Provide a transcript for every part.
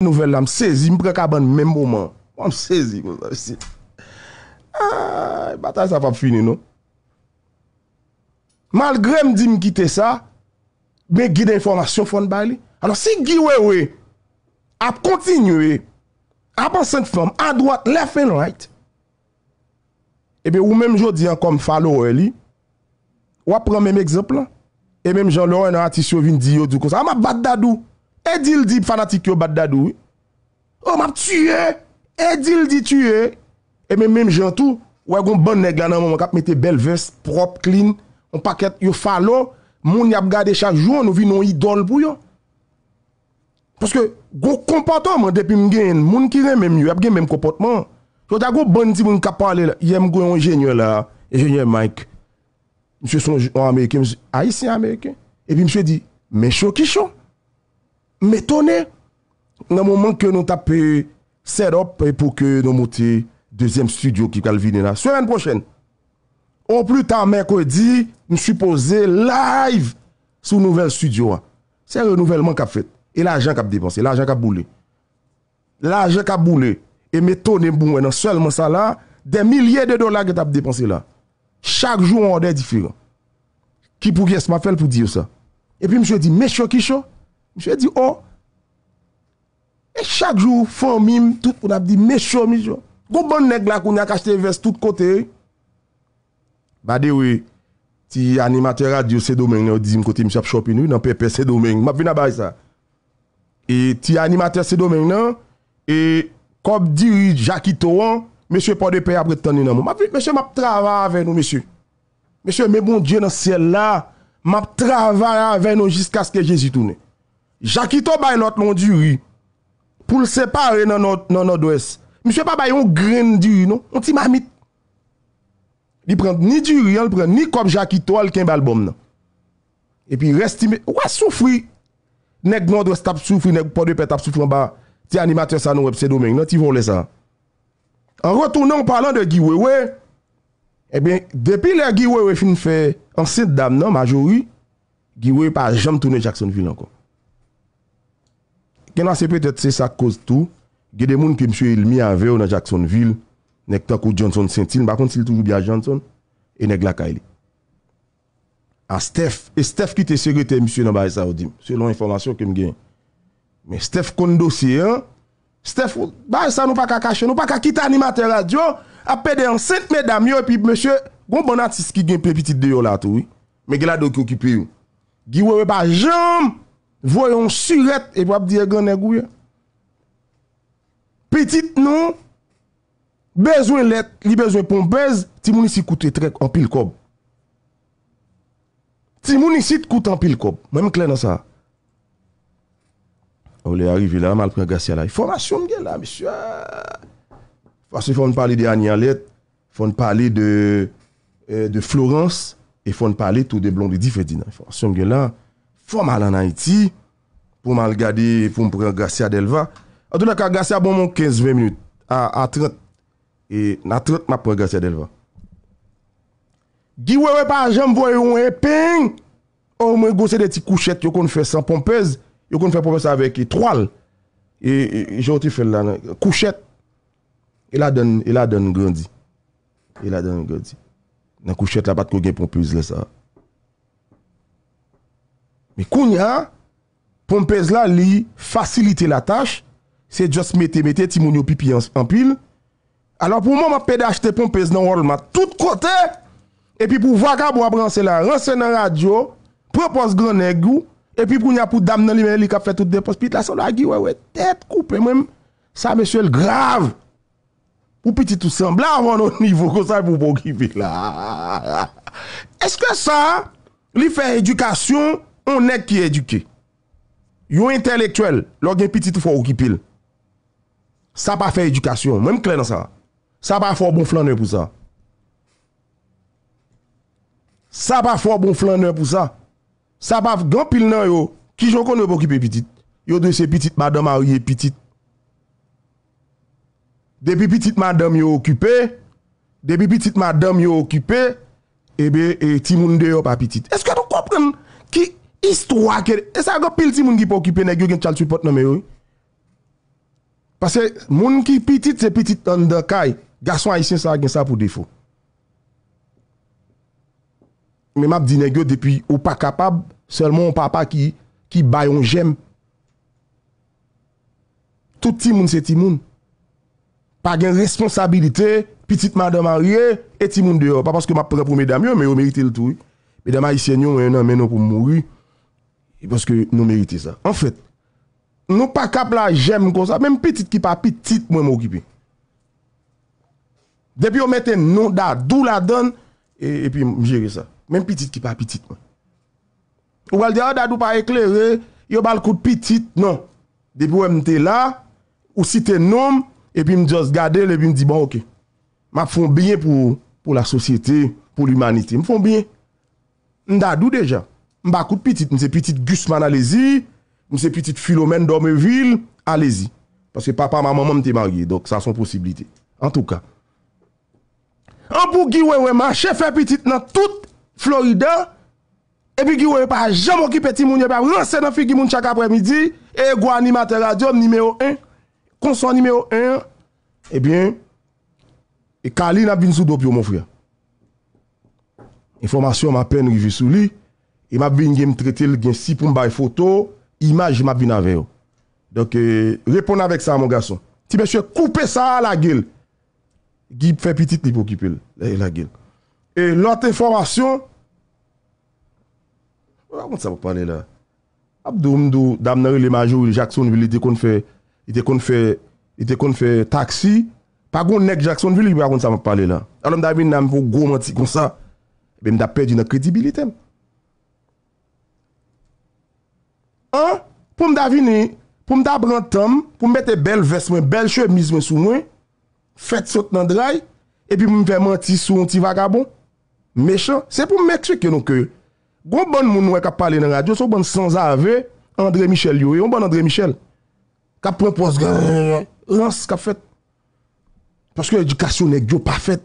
Nouvel la m sezi, m prek aban mèm oman M sezi Ayy, batay sa fap fini nou Malgre m di m gite sa Mè gide informasyon fon ba li Ano si giwe we A p kontinye A pan sent fèm, a dwat, lef en right Ebe ou mèm jodi an kom falo ou e li Ou ap pran mèm ekzemplan E mèm jò lò an an atisyo vin di yo du kosa A m a bat dadou Edil di fanatik yo baddadou. O oh, map tue. Edil di tue. E men men jantou. Ou agon bon neglanan moun kap mette bel ves. Prop, clean. On paket yo falo. Moun yap gade chanjou an ou vi non idol pou yo. Poske go kompato moun. Depi mgen moun ki ne men yu. Yap gen men kompato moun. Chot agon bon ti moun kap pale la. Yem go yon jenye la. Jenye Mike. Mse son Amerike. A yisi Amerike. E pi mse di. Men chokishon. Meto ne... Nan momen ke nou tape set up... E pou ke nou moti... Dezyen studio ki kalvine la... Semene prochen... Ou plus tan mekodi... M sou pose live... Sou nouvel studio la... Se renouvellman kap fet... E la ajan kap depanse... La ajan kap boulé... La ajan kap boulé... E meto ne mbouwe nan selman sa la... De milyè de dola ke tap depanse la... Chak jou an orde difi... Ki pou ges ma fel pou diyo sa... E pi m sou di... Mesho kisho... Mwen se di, oh, e chak jou fòm im, tout mwen ap di mechòm mi, jò. Goubon nek la koun ya kache te ves tout kote. Bade wè, ti animatèra diyo se domèng nan, yo dizim kote, mwen se ap chòp inou, nan pepe se domèng. Mwen ap vi nabay sa. E ti animatèra se domèng nan, e kob di wè, jaki to an, mwen se pwede pe ap reteni nan mwen. Mwen ap vi, mwen se map travè avè nou, mwen se. Mwen se, mwen bon diyo nan sel la, map travè avè nou, jiskas ke jesitounè. Jakito bay lot londuri pou l separe nan nord-west. Mise pa bay yon gren diri, non? Yon ti mamit. Ni diri yon pren, ni kom jakito alken balbom, non? E pi restime, wak soufri nek nord-west ap soufri, nek pwede pet ap soufri anba ti animatres anon wepse domen, non? Ti von le zan. An rotounan wapalan de giwewe, e eh ben, depi le giwewe fin fe ansed dam, non? Majori, giwewe pa jam toune Jacksonville, ankon. Kena se petet se sa koz tou, gede moun ki msye il mi anveyo nan Jacksonville, nek tako Johnson sentil, bakon sil toujou bi a Johnson, e nek laka e li. A Steph, e Steph ki te segrete msye nan Bayesa Odim, selon informasyon kem gen. Me Steph kondo se, Steph, Bayesa nou pa ka kache, nou pa ka kita animate radio, apede an sent me dam yo, e pi msye, goun bonatis ki gen pe pitit deyo la tou, me gela do ki okipi yo, gi wewe ba jom, Voyon suret e wap diye gen negou ya. Petit nou, bezwen let, li bezwen pon bez, ti mouni si koute trek an pil kob. Ti mouni si koute an pil kob. Mwen mè klen an sa. Ou li arrivi la, mal pregasi alay. Formasyon gen la, misyo. Fase foun pale de Anialet, foun pale euh, de Florence, foun pale tou de blondi difedi nan. Formasyon gen la, Fwa m al an an iti, pou m al gade, pou m pran Gassia Delva. An tou la ka Gassia bon moun 15-20 minut, an 30, e nan 30 m pran Gassia Delva. Gi wè wè pa jèm vwa yon epèng, ou oh, m wè gose de ti kouchet yo kon fè san pompez, yo kon fè pompez avè ki trwal. E jè wote fè lè nan kouchet, e la dèn grandi. E la dèn grandi. Nan kouchet la bat kou gen pompez lè sa a. Mè koun ya, pompez la li facilite la tache, se jos mette mette timoun yo pipi anpil, alò pou mò mè pedachte pompez nan wòl mè tout kote, epi pou vaka pou apranse la, ranse nan radyo, propos gran negou, epi pou mè pou dam nan li men li kap fè tout depos, pit la sol agi, wè wè, tèt, koupe mè mè, sa mè chèl grav, pou piti tout sembla avon nou nivou, konsan pou pokipi bon la. Eske sa, li fè edukasyon, On nek ki eduke. Yo intelektuel, log gen pitit ou fwa ou ki pil. Sa pa fe edukasyon. Mwen mkle nan sa. Sa pa fwa bon flan nan pou sa. Sa pa fwa bon flan nan pou sa. Sa pa gen pil nan yo, ki jokon nou pou ki pi pitit. Yo de se pitit madame a ou ye pitit. Depi pitit madame yo okipe, depi pitit madame yo okipe, ebe eh e timoun de yo pa pitit. Eske nou kopren ki... Istwa kere, e sa yo pil ti moun ki pou kipe negyo gen chal su pot nan mè yo. Pase moun ki pitit se pitit an dekay, gason ayisyen sa gen sa pou defo. Mè map di negyo depi ou pa kapab, sel moun papa ki bayon jem. Tout ti moun se ti moun. Pa gen responsabilite, pitit madame a rie, e ti moun deyo. Pa paske map pre pou mè dam yo, mè yo merite l tou. Mè dam ayisyen yo, mè nan mè nan pou mouri. E pwoske nou merite sa. En fèt, nou pa kapla jèm kon sa, mèm piti ki pa piti mwen mwokipi. Depi ou mette nou ah, dadou la don, e pi mjere sa. Mèm piti ki pa piti mwen. Ou wal di a, dadou pa eklerè, yo bal kout piti, non. Depi ou mte la, ou site nom, e pi mdios gadele, e pi mdi bon, ok. Ma fon bine pou la sosyete, pou l'umanite. Mfon bine. Ndadou deja. Bakout pitit, mse pitit Gussman alezi Mse pitit Philomen Dormevil Alezi Paske papa, mama, mom te marye Dok sa son posibilite An pou giwewe ma chefe pitit Nan tout Florida Ebi giwewe pa jamok ki peti Mounye pa rase nan figi moun chak apremidi E gwa ni materadyon nimeyo 1 Konson nimeyo 1 Ebyen E kalina bin sou dopyo moun fwe Informasyon ma pen rivi sou li E m ap vin gen m tretel gen sipon bay foto, imaj m ap vin aveyo. Donk e, repon avek sa a mou gason. Ti mè shwe, koupe sa a la gel. Gip fè pitit nipo gip el. E la gel. E lote informasyon, wè akon sa m wap pale la? Ab do m do dam nare le majo ou le Jacksonville, i de kon fè, i de kon fè, i de kon fè taksi, pa goun nek Jacksonville, wè akon sa m wap pale la? Alè m da vin nan m pou goun mwen ti kon sa, bè m da pèd yon akredibilite m. An, pou m da vini, pou m da brantam, pou m mette bel veste mwen, bel chemise mwen sou mwen, fet sot nan drai, e pi m veman ti sou, ti vagabon, mechan. Se pou m mek chweke nou kwe, goun bon moun mwen kap pale nan radyo, sou bon sans ave, André Michel yowe, goun bon André Michel, kap prempos gwa, rans kap fet, paske edikasyon ek djo pa fet.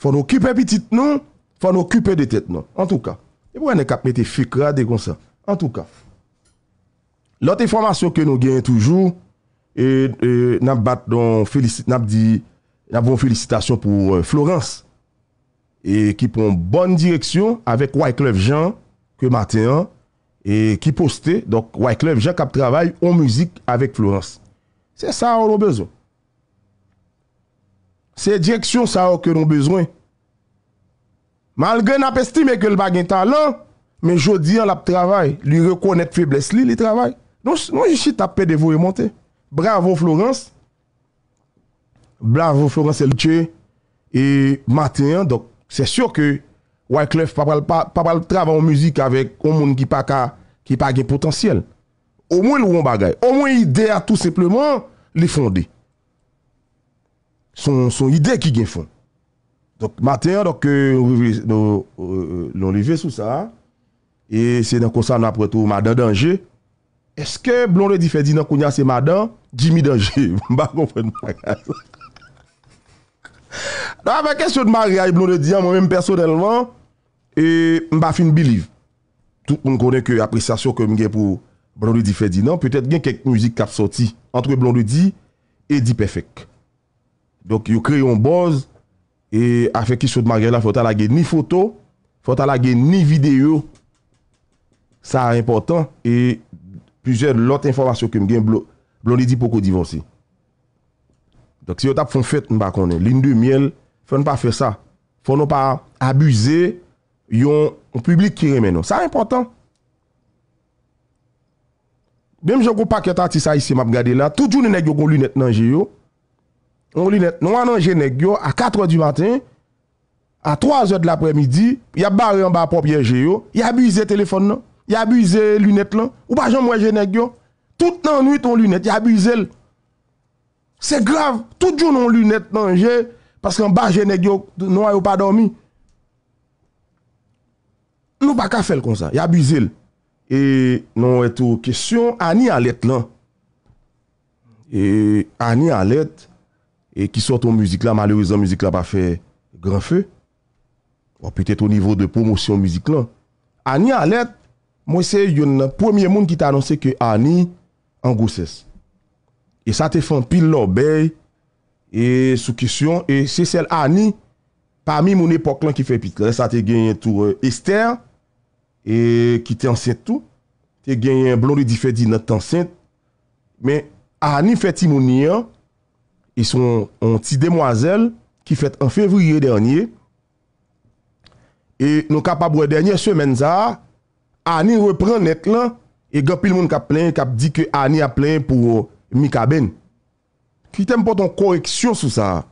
Fon okype pitit nou, fon okype detet nou, an tou ka. E pou m ne kap mette fikra de goun sa, an tou kaf. Lote formasyon ke nou gen toujou, e nap bat don felisit, nap di, nap bon felisitasyon pou euh, Florence, e ki pon bon direksyon avek White Love Jean, ke Matéan, e ki poste, donk White Love Jean kap travay, ou mouzik avek Florence. Se sa ou nou bezon. Se direksyon sa ou ke nou bezon. Mal gen ap estime ke l bagen talan, men jodi an lap travay, li rekonek feblesli li travay. Nou yisi non, tap pedevo e monte. Bravo Florence. Bravo Florence Elche. E matin, c'è sèr ke Wyclef papal trav an mouzik avèk o moun ki pa gen potensiyel. O moun loun bagay. O moun ide a tout sepleman li fonde. Son ide ki gen fonde. Donc matin, nou li ve sou sa. E sè nan konsan apre tou madan danje. Eske blonde di fè di nan kounyase ma dan Jimmy Dange Mba kon fè di magal Nan fè kèsyon de magal Y blonde di nan mwen mèm personelman e Mba fin believe Tou m konè kè apresasyon kèm gen pou Blonde di fè di nan Pètèt gen kèk mouzik kap soti Antre blonde di Et di pèfèk Donk yu kreyon boz E a fè kèsyon de magal la fòta la gen ni fòto Fòta la gen ni videyo Sa impotant E Plüje lot informasyon kem gen blon li di poko divansi. Dok se yo tap fon fet nou bak konen, lindou, miel, fon nou pa fe sa. Fon nou pa abuze yon publik ki remen nou. Sa impotant. Bem jen kou pak yo ta ti sa yisi map gade la, tout jou nou neg yo kon lunet nan je yo. Non nan je neg yo, a 4 ou du matin, a 3 ou de l apremidi, ya bar yon ba propye je yo, ya abuze telefon nou. Yabize lunet lan. Ou pa jan mwen jenegyon. Tout nan nuit ton lunet. Yabize l. Se grav. Tout joun nan lunet nan jen. Paske mba jenegyon. Nou ay ou pa dormi. Nou pa ka fel kon sa. Yabize l. E nou etou. Kesyon. Ani alet lan. E ani alet. E ki sot ton muzik la. Malewizan muzik la pa fe gran fe. Ou oh, pwetet ou nivou de promosyon muzik lan. Ani alet. Mwen se yon pwemye moun ki ta anonse ke Annie an gouses. E sa te fon pil lor bey e sou kisyon e se sel Annie parmi moun epok lan ki fe pit. Sa te genyen tou euh, Esther e ki te ansen tou. Te genyen blondi di fedi nat ansen. Men Annie feti moun nian e son an ti demwazel ki fet an fevriye denye. E nou kapabwe denye semen za a Ani repren net lan, e gopil moun kap plen, kap di ke Ani a plen pou mika ben. Ki tem poton koreksyon sou sa.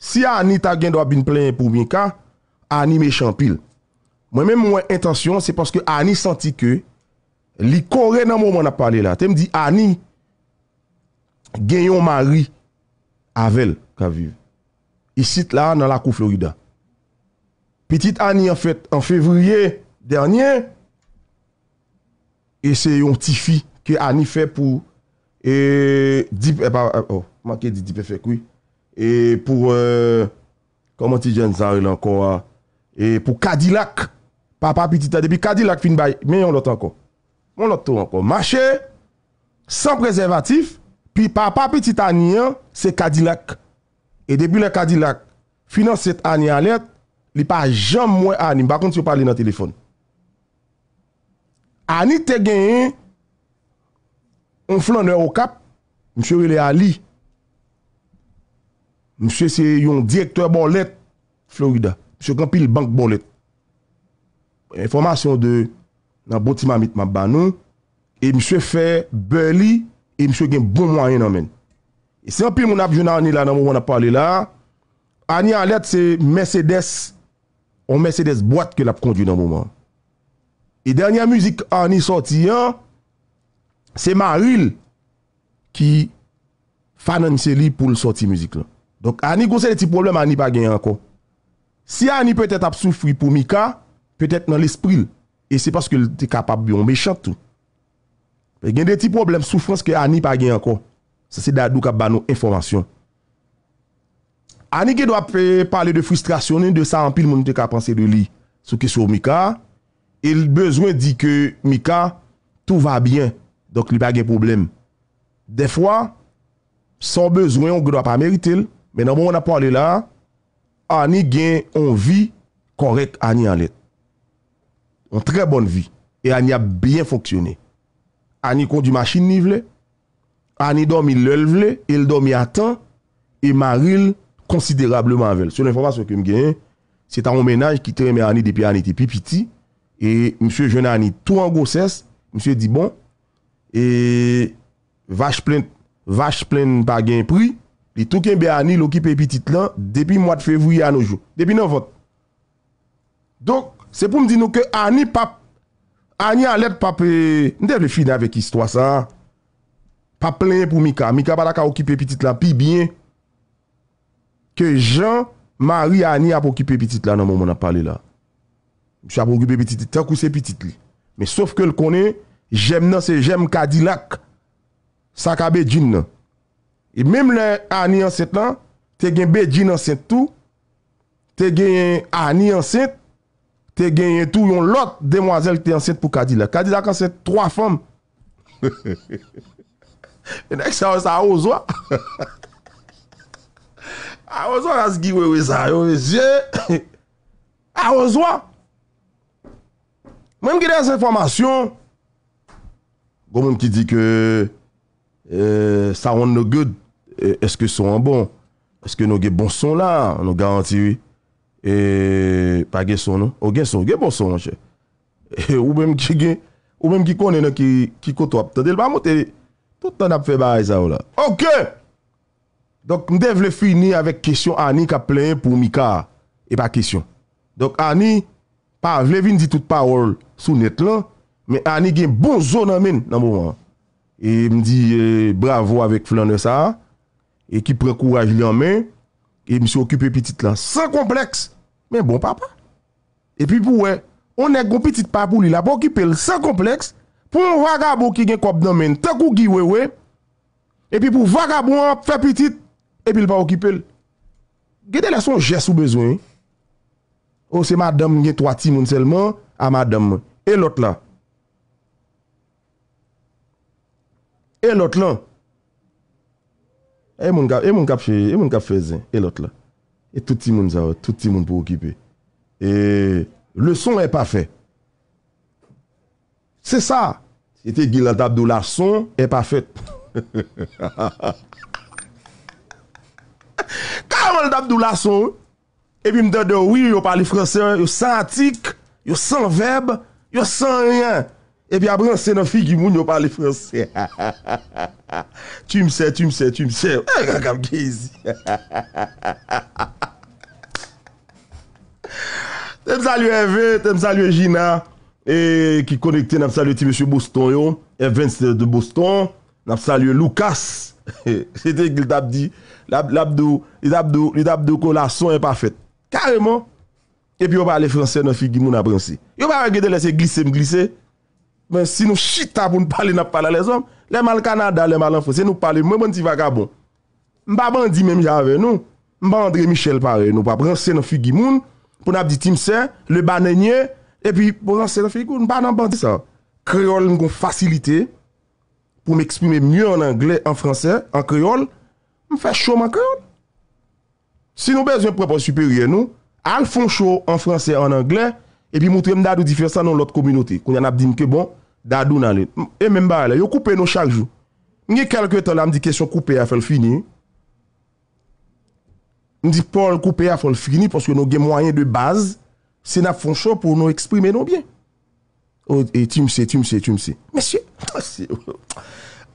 Si Ani ta gen do a bin plen pou mika, Ani me champil. Mwen men mwen intasyon, se paske Ani santi ke, li kore nan moun man ap pale la. Tem di Ani, genyon mari, avel, ka vive. Isit la nan la kou Florida. Petit Ani an fèt, an fevriye dernyen, E se yon ti fi ki ani fe pou Eee Dipe E pou E pou E pou Kadilak Pa pa petit an Depi Kadilak fin bay men yon lot an kon Mon lot to an kon Mache San prezervatif Pi pa pa petit an yan Se Kadilak E debi la Kadilak Finan set an yan Li pa jam mwen an Bakon ti yo pali nan telefon Ani te gen yon flan nè okap, mswe wè lè a li, mswe se yon direktor bo let, Florida, mswe kan pi l bank bo let. Enformasyon de nan boti mamitman ban nou, e mswe fè be li, e mswe gen bon mwa yon nan men. E se an pi moun ap jounan ani la nan moun ap pale la, ani a let se Mercedes, o Mercedes boat ke l ap kondi nan moun man. E danyan müzik an ni sorti yon, se ma ril ki fan an nise li pou l sorti müzik l. Donk an ni gose de ti problem an ni pa gen an kon. Si an ni pwet et ap soufri pou Mika, pwet et nan l espril, e se paske te kapap biyon mechak tou. Pe gen de ti problem soufrans ke an ni pa gen an kon. Se se dadou kap ba nou informasyon. An ni ke dwa pwe pale de frustrasyonen de sa an pil moun te kapansye de li. Souke sou Mika... e l bezwen di ke mika, tou va byen, dok li pa gen problem. De fwa, son bezwen, on gwa dwa pa merite l, men an bon an ap wale la, an ni gen, an vi, korek an ni an let. An tre bon vi, e an ni a byen foksyone. An ni kondi masin ni vle, an ni domi l l vle, el domi atan, e maril konsiderableman vel. Se l informasyon ke m gen, se ta moun menaj, ki te mè an ni depi an iti pipiti, E msye jenani tou an goses, msye di bon, e vache plen bagen pri, li tou ken be ani l'okipe pitit lan, depi mwad fevrou ya nojou, depi non vot. Donk, se pou mdi nou ke ani pa, ani alet pa pe, nidev le fi nan vek istwa sa, pa plen pou Mika, Mika badaka okipe pitit lan, pi bien, ke jan mari ani ap okipe pitit lan, nan moun moun ap pale la. Mse Abogu be pitit li, tenk ou se pitit li. Me sof ke l konen, jem nan se jem Kadilak, saka be djin nan. E mem le Ani anset lan, te gen be djin anset tou, te gen Ani anset, te gen tout yon lot demwazel ki te anset pou Kadilak. Kadilak anset 3 fam. E nek se anwa sa anwa zwa. Anwa zwa asgi wewe sa, anwa zwe. Anwa zwa. Mwen mwen ki de as informasyon, gwen mwen ki di ke, eee, sa woun nou goud, e, eske son an bon, eske nou ge bon son la, nou garanti wè, e, pa ge son an, ou gen son, non? oh, ge bon son an chè. E, ou mwen mwen ki gen, ou mwen mwen ki konen an ki, ki koto ap, tade lba mwen te, toutan ap feba a y zan wè. Ok! Dok, mwen devle fini avèk kesyon Ani ka pleye pou Mika, e pa kesyon. Dok, Ani, Pa, vlevi ndi tout power sou net lan, men ane gen bon zon nan men nan mou an. E mdi e, bravo avèk flan de sa, e ki prekouraj li an men, e msi okipe pitit lan, san kompleks, men bon papa. E pi pou we, onen kon pitit pa pou li la pou okipe, san kompleks, pou wakabo ki gen kop nan men, te kou giwe we, e pi pou wakabo an, fe pitit, e pi l pa okipe. Gede la son jes ou bezwen yi? Ou oh, se madame nye toati moun selman, a madame moun. E lot la. E lot lan. E moun kap fezen. E lot la. E touti moun pou okipe. E le son e pa fe. Se sa. Se te gil al tabdou la son, e pa fe. Se te gil al tabdou la son, Epi mde de wii yo pale franse, yo sa atik, yo san veb, yo san ryan. Epi abran se nan figi moun yo pale franse. Tu mse, tu mse, tu mse. E eh, kakam gizi. Te msalye Enve, te msalye Gina. E ki konekte nan msalye ti msye Boston yo. Enve nse de Boston. Nan msalye Lucas. Se te ki l tap di, l tap do, l tap do, l tap do kon la son e pa fet. Karemo, epi yo pale franse nan figi moun aprensi. Yo pale gede lese glise m glise, men si nou chita pou nou pale nap pale le zon, le mal kanada, le mal an franse, nou pale mwen ti vagabon. Mpa bandi men mja ave nou, mpa Andre Michel pare nou, mpa franse nan figi moun, pou nan apdi Timsen, le banenye, epi mpa franse nan figi moun, mpa nan bandi sa. Kreyol mkon fasilite, pou m eksprime myon an franse, an kreyol, mfa chou man kreyol. Si nou bez yon prepo superior nou, al fon chou en fransè, en anglè, epi moutre mdadou di fersan nou lout komunote. Koun yon ap di mke bon, dadou nan lè. E men ba alè, yo koupe nou chaljou. Nye kalke to la mdi kesyon koupe a fèl fini. Ndi pol koupe a fèl fini porske nou gen mwayen de baz, se nap fon chou pou nou eksprime nou bien. Eti mse, eti mse, eti mse. Mèsyè, mèsyè.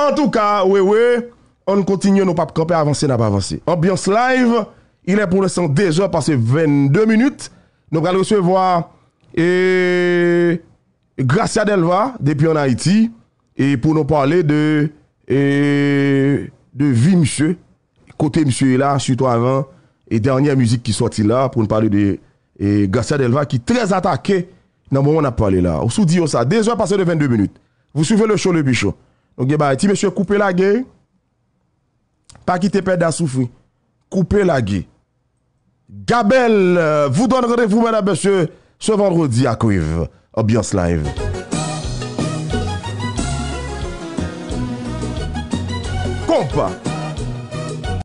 En tout ka, wewe, on kontinye nou pap kope avansè na pa avansè. Ambiance live, Il est pour le sens des heures passé 22 minutes. Nous allons recevoir eh, Gratia Delva depuis en Haïti pour nous parler eh, de vie monsieur. Côté monsieur est là, sur toi avant, et dernière musique qui sortit là pour nous parler de eh, Gratia Delva qui est très attaquée. Non, bon, on n'a pas allé là. Des heures passé de 22 minutes. Vous suivez le show, le bichot. M. Koupe Laguerre, pas qu'il te perde à souffrir. couper la gueule. Gabel euh, vous donnerez vous mesdames et messieurs, ce vendredi à Cuivre. Ambiance live. Compa.